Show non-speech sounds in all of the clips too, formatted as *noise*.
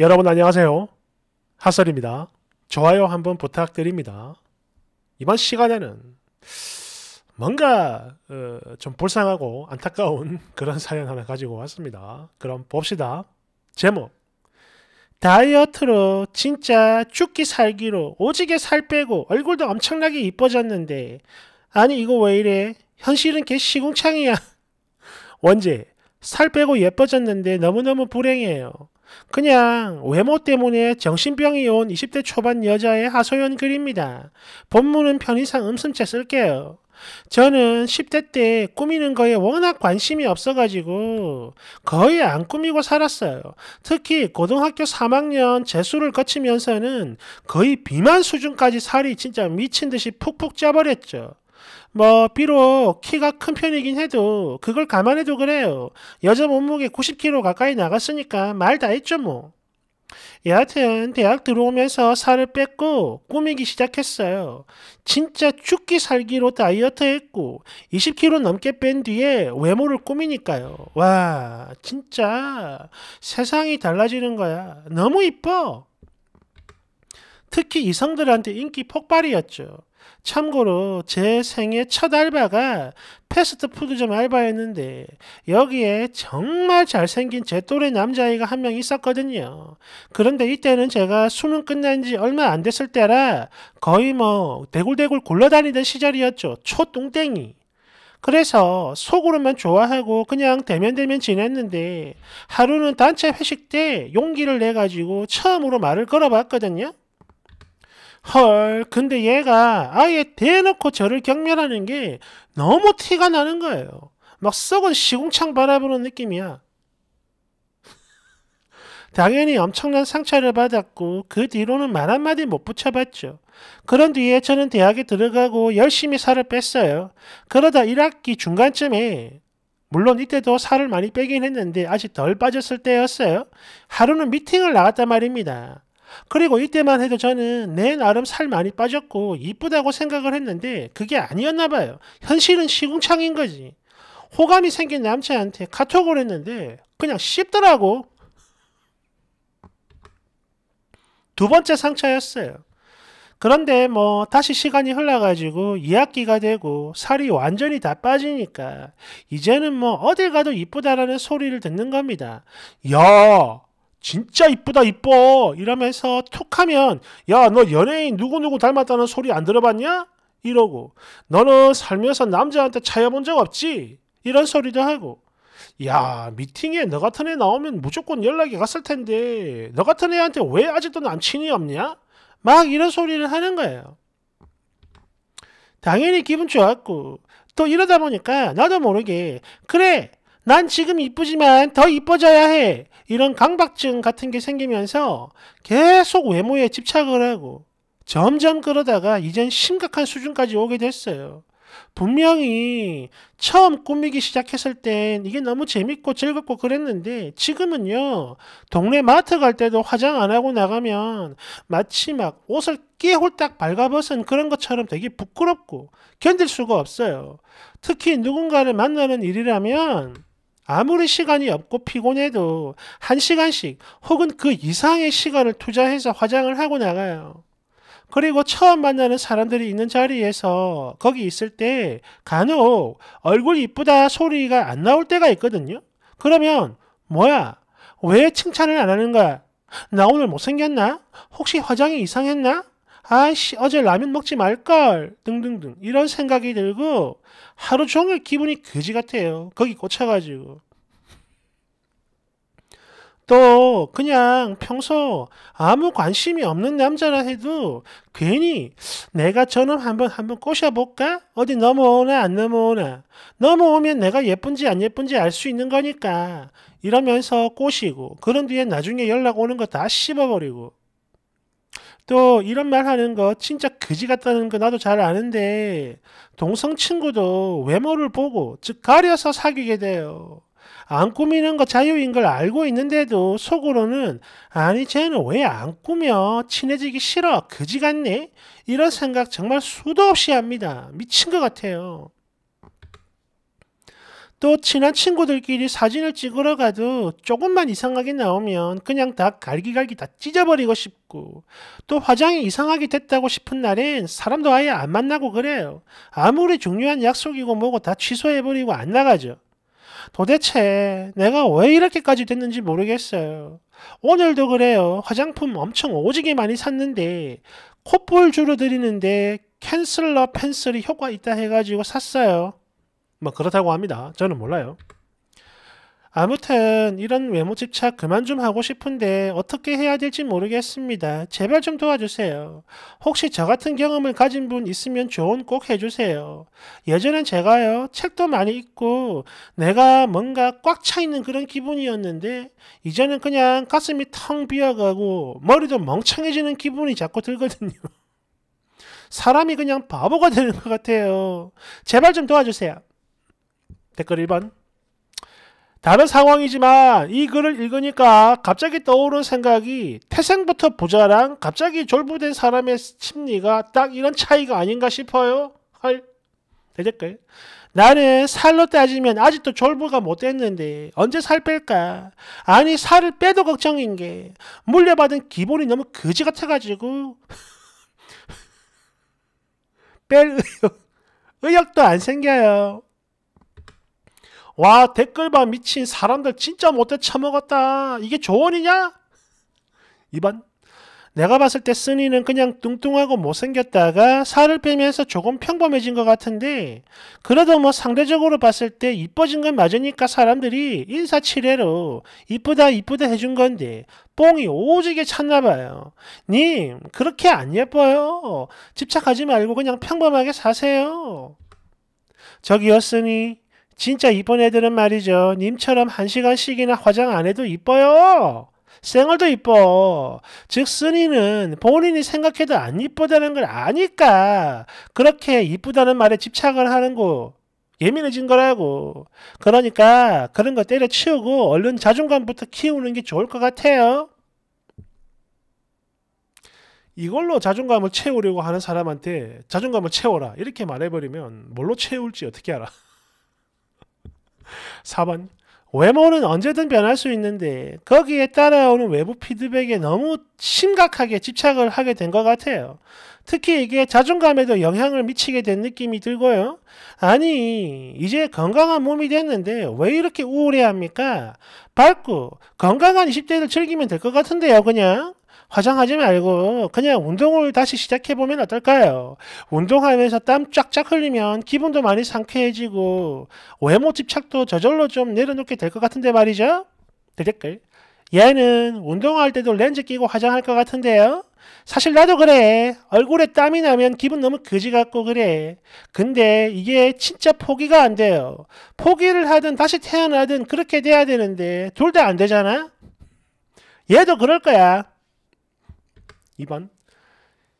여러분 안녕하세요. 핫설입니다 좋아요 한번 부탁드립니다. 이번 시간에는 뭔가 어, 좀 불쌍하고 안타까운 *laughs* 그런 사연 하나 가지고 왔습니다. 그럼 봅시다. 제목 다이어트로 진짜 죽기 살기로 오지게 살 빼고 얼굴도 엄청나게 이뻐졌는데 아니 이거 왜 이래 현실은 개 시궁창이야 *laughs* 원제 살 빼고 예뻐졌는데 너무너무 불행해요 그냥 외모 때문에 정신병이 온 20대 초반 여자의 하소연 글입니다. 본문은 편의상 음슴채 쓸게요. 저는 10대 때 꾸미는 거에 워낙 관심이 없어가지고 거의 안 꾸미고 살았어요. 특히 고등학교 3학년 재수를 거치면서는 거의 비만 수준까지 살이 진짜 미친 듯이 푹푹 쪄버렸죠. 뭐 비록 키가 큰 편이긴 해도 그걸 감안해도 그래요. 여자 몸무게 90kg 가까이 나갔으니까 말 다 했죠 뭐. 예, 여하튼 대학 들어오면서 살을 뺐고 꾸미기 시작했어요. 진짜 죽기 살기로 다이어트 했고 20kg 넘게 뺀 뒤에 외모를 꾸미니까요. 와 진짜 세상이 달라지는 거야. 너무 이뻐. 특히 이성들한테 인기 폭발이었죠. 참고로 제 생애 첫 알바가 패스트푸드점 알바였는데 여기에 정말 잘생긴 제 또래 남자아이가 한 명 있었거든요. 그런데 이때는 제가 수능 끝난 지 얼마 안 됐을 때라 거의 뭐 대굴대굴 굴러다니던 시절이었죠. 초뚱땡이. 그래서 속으로만 좋아하고 그냥 대면대면 지냈는데 하루는 단체 회식 때 용기를 내가지고 처음으로 말을 걸어봤거든요. 헐, 근데 얘가 아예 대놓고 저를 경멸하는 게 너무 티가 나는 거예요. 막 썩은 시궁창 바라보는 느낌이야. *laughs* 당연히 엄청난 상처를 받았고 그 뒤로는 말 한마디 못 붙여봤죠. 그런 뒤에 저는 대학에 들어가고 열심히 살을 뺐어요. 그러다 1학기 중간쯤에 물론 이때도 살을 많이 빼긴 했는데 아직 덜 빠졌을 때였어요. 하루는 미팅을 나갔단 말입니다. 그리고 이때만 해도 저는 내 나름 살 많이 빠졌고 이쁘다고 생각을 했는데 그게 아니었나 봐요. 현실은 시궁창인 거지. 호감이 생긴 남자한테 카톡을 했는데 그냥 씹더라고. 두 번째 상처였어요. 그런데 뭐 다시 시간이 흘러가지고 2학기가 되고 살이 완전히 다 빠지니까 이제는 뭐 어딜 가도 이쁘다라는 소리를 듣는 겁니다. 야 진짜 이쁘다 이뻐 이러면서 툭하면 야 너 연예인 누구누구 닮았다는 소리 안 들어봤냐? 이러고 너는 살면서 남자한테 차여본 적 없지? 이런 소리도 하고 야 미팅에 너 같은 애 나오면 무조건 연락이 갔을 텐데 너 같은 애한테 왜 아직도 남친이 없냐? 막 이런 소리를 하는 거예요. 당연히 기분 좋았고 또 이러다 보니까 나도 모르게 그래 난 지금 이쁘지만 더 이뻐져야 해 이런 강박증 같은 게 생기면서 계속 외모에 집착을 하고 점점 그러다가 이젠 심각한 수준까지 오게 됐어요. 분명히 처음 꾸미기 시작했을 땐 이게 너무 재밌고 즐겁고 그랬는데 지금은요 동네 마트 갈 때도 화장 안 하고 나가면 마치 막 옷을 끼홀딱 발가벗은 그런 것처럼 되게 부끄럽고 견딜 수가 없어요. 특히 누군가를 만나는 일이라면 아무리 시간이 없고 피곤해도 한 시간씩 혹은 그 이상의 시간을 투자해서 화장을 하고 나가요. 그리고 처음 만나는 사람들이 있는 자리에서 거기 있을 때 간혹 얼굴 이쁘다 소리가 안 나올 때가 있거든요. 그러면 뭐야? 왜 칭찬을 안 하는 거야? 나 오늘 못생겼나? 혹시 화장이 이상했나? 아씨 어제 라면 먹지 말걸 등등등 이런 생각이 들고 하루 종일 기분이 거지 같아요. 거기 꽂혀가지고 또 그냥 평소 아무 관심이 없는 남자라 해도 괜히 내가 저놈 한번 한번 꼬셔볼까? 어디 넘어오나 안 넘어오나 넘어오면 내가 예쁜지 안 예쁜지 알 수 있는 거니까 이러면서 꼬시고 그런 뒤에 나중에 연락 오는 거 다 씹어버리고 또 이런 말 하는 거 진짜 그지 같다는 거 나도 잘 아는데 동성 친구도 외모를 보고 즉 가려서 사귀게 돼요. 안 꾸미는 거 자유인 걸 알고 있는데도 속으로는 아니 쟤는 왜 안 꾸며 친해지기 싫어 그지 같네 이런 생각 정말 수도 없이 합니다 미친 것 같아요 또 친한 친구들끼리 사진을 찍으러 가도 조금만 이상하게 나오면 그냥 다 갈기갈기 다 찢어버리고 싶고 또 화장이 이상하게 됐다고 싶은 날엔 사람도 아예 안 만나고 그래요. 아무리 중요한 약속이고 뭐고 다 취소해버리고 안 나가죠. 도대체 내가 왜 이렇게까지 됐는지 모르겠어요. 오늘도 그래요. 화장품 엄청 오지게 많이 샀는데 콧볼 줄어드리는데 캔슬러 펜슬이 효과 있다 해가지고 샀어요. 뭐 그렇다고 합니다. 저는 몰라요. 아무튼 이런 외모 집착 그만 좀 하고 싶은데 어떻게 해야 될지 모르겠습니다. 제발 좀 도와주세요. 혹시 저 같은 경험을 가진 분 있으면 조언 꼭 해주세요. 예전엔 제가요 책도 많이 읽고 내가 뭔가 꽉 차 있는 그런 기분이었는데 이제는 그냥 가슴이 텅 비어가고 머리도 멍청해지는 기분이 자꾸 들거든요. 사람이 그냥 바보가 되는 것 같아요. 제발 좀 도와주세요. 댓글 1번. 다른 상황이지만 이 글을 읽으니까 갑자기 떠오른 생각이 태생부터 부자랑 갑자기 졸부된 사람의 심리가 딱 이런 차이가 아닌가 싶어요. 헐. 대댓글. 나는 살로 따지면 아직도 졸부가 못 됐는데 언제 살 뺄까? 아니 살을 빼도 걱정인 게 물려받은 기본이 너무 거지 같아가지고 *laughs* 뺄 의욕, 의욕도 안 생겨요. 와 댓글봐 미친 사람들 진짜 못해 처먹었다. 이게 조언이냐? 2번 내가 봤을 때 쓰니는 그냥 뚱뚱하고 못생겼다가 살을 빼면서 조금 평범해진 것 같은데 그래도 뭐 상대적으로 봤을 때 이뻐진 건 맞으니까 사람들이 인사치레로 이쁘다 이쁘다 해준 건데 뽕이 오지게 찼나 봐요. 님 그렇게 안 예뻐요. 집착하지 말고 그냥 평범하게 사세요. 저기였으니 진짜 이쁜 애들은 말이죠. 님처럼 한 시간씩이나 화장 안 해도 이뻐요. 쌩얼도 이뻐. 즉 쓰니는 본인이 생각해도 안 이쁘다는 걸 아니까 그렇게 이쁘다는 말에 집착을 하는 거 예민해진 거라고. 그러니까 그런 거 때려치우고 얼른 자존감부터 키우는 게 좋을 것 같아요. 이걸로 자존감을 채우려고 하는 사람한테 자존감을 채워라 이렇게 말해버리면 뭘로 채울지 어떻게 알아? 4번 외모는 언제든 변할 수 있는데 거기에 따라오는 외부 피드백에 너무 심각하게 집착을 하게 된 것 같아요. 특히 이게 자존감에도 영향을 미치게 된 느낌이 들고요. 아니 이제 건강한 몸이 됐는데 왜 이렇게 우울해합니까? 밝고 건강한 20대를 즐기면 될 것 같은데요 그냥. 화장하지 말고 그냥 운동을 다시 시작해보면 어떨까요? 운동하면서 땀 쫙쫙 흘리면 기분도 많이 상쾌해지고 외모 집착도 저절로 좀 내려놓게 될 것 같은데 말이죠? 댓글 얘는 운동할 때도 렌즈 끼고 화장할 것 같은데요? 사실 나도 그래. 얼굴에 땀이 나면 기분 너무 그지 같고 그래. 근데 이게 진짜 포기가 안 돼요. 포기를 하든 다시 태어나든 그렇게 돼야 되는데 둘 다 안 되잖아? 얘도 그럴 거야. 2번.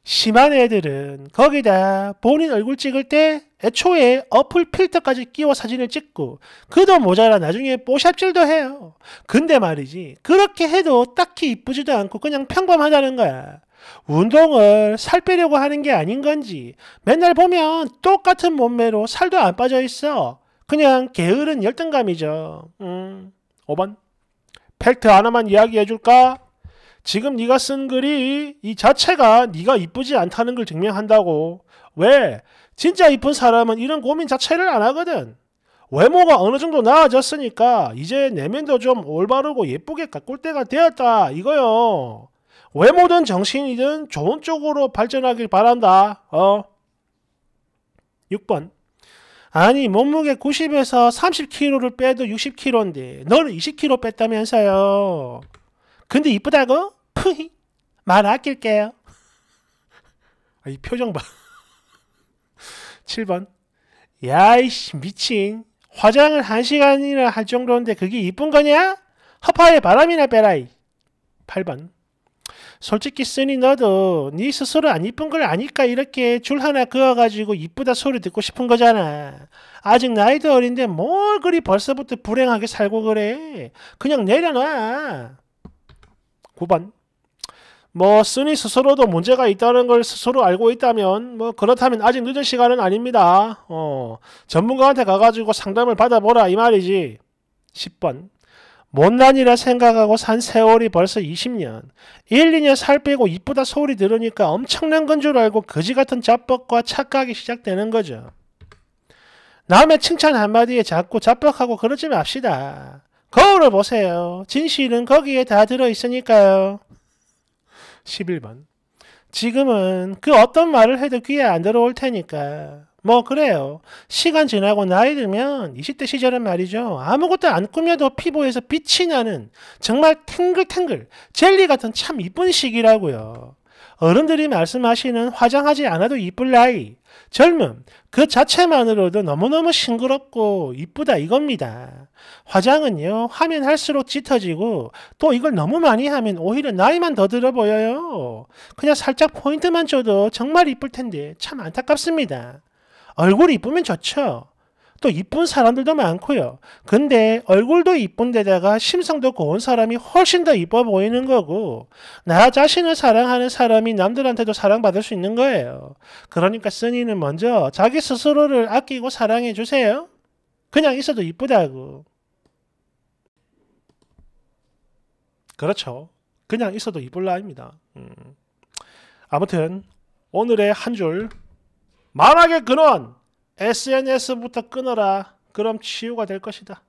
심한 애들은 거기다 본인 얼굴 찍을 때 애초에 어플 필터까지 끼워 사진을 찍고 그도 모자라 나중에 뽀샵질도 해요. 근데 말이지 그렇게 해도 딱히 이쁘지도 않고 그냥 평범하다는 거야. 운동을 살 빼려고 하는 게 아닌 건지 맨날 보면 똑같은 몸매로 살도 안 빠져 있어. 그냥 게으른 열등감이죠. 음, 5번. 팩트 하나만 이야기해 줄까? 지금 네가 쓴 글이 이 자체가 네가 이쁘지 않다는 걸 증명한다고. 왜? 진짜 이쁜 사람은 이런 고민 자체를 안 하거든. 외모가 어느 정도 나아졌으니까 이제 내면도 좀 올바르고 예쁘게 가꿀 때가 되었다 이거요. 외모든 정신이든 좋은 쪽으로 발전하길 바란다. 어. 6번. 아니 몸무게 90에서 30kg를 빼도 60kg인데 널 20kg 뺐다면서요. 근데 이쁘다고? 푸히 말 아낄게요. 아, 이 표정 봐. 7번 *laughs* 야이씨 미친 화장을 한 시간이나 할 정도인데 그게 이쁜 거냐? 허파에 바람이나 빼라이. 8번 솔직히 쓰니 너도 네 스스로 안 이쁜 걸 아니까 이렇게 줄 하나 그어가지고 이쁘다 소리 듣고 싶은 거잖아. 아직 나이도 어린데 뭘 그리 벌써부터 불행하게 살고 그래. 그냥 내려놔. 9번 뭐 쓰니 스스로도 문제가 있다는 걸 스스로 알고 있다면 뭐 그렇다면 아직 늦은 시간은 아닙니다. 어, 전문가한테 가가지고 상담을 받아보라 이 말이지. 10번 못난이라 생각하고 산 세월이 벌써 20년 1, 2년 살 빼고 이쁘다 소리 들으니까 엄청난 건 줄 알고 거지같은 자뻑과 착각이 시작되는 거죠. 남의 칭찬 한마디에 자꾸 자뻑하고 그러지 맙시다. 거울을 보세요. 진실은 거기에 다 들어있으니까요. 11번. 지금은 그 어떤 말을 해도 귀에 안 들어올 테니까. 뭐 그래요. 시간 지나고 나이 들면 20대 시절은 말이죠. 아무것도 안 꾸며도 피부에서 빛이 나는 정말 탱글탱글 젤리 같은 참 이쁜 시기라고요. 어른들이 말씀하시는 화장하지 않아도 이쁠 나이, 젊음, 그 자체만으로도 너무너무 싱그럽고 이쁘다 이겁니다. 화장은요, 하면 할수록 짙어지고 또 이걸 너무 많이 하면 오히려 나이만 더 들어 보여요. 그냥 살짝 포인트만 줘도 정말 이쁠 텐데 참 안타깝습니다. 얼굴이 이쁘면 좋죠. 또 이쁜 사람들도 많고요. 근데 얼굴도 이쁜데다가 심성도 고운 사람이 훨씬 더 이뻐 보이는 거고 나 자신을 사랑하는 사람이 남들한테도 사랑받을 수 있는 거예요. 그러니까 스님는 먼저 자기 스스로를 아끼고 사랑해 주세요. 그냥 있어도 이쁘다고. 그렇죠. 그냥 있어도 이쁠 라입니다 음. 아무튼 오늘의 한줄 만악의 근원 SNS부터 끊어라. 그럼 치유가 될 것이다.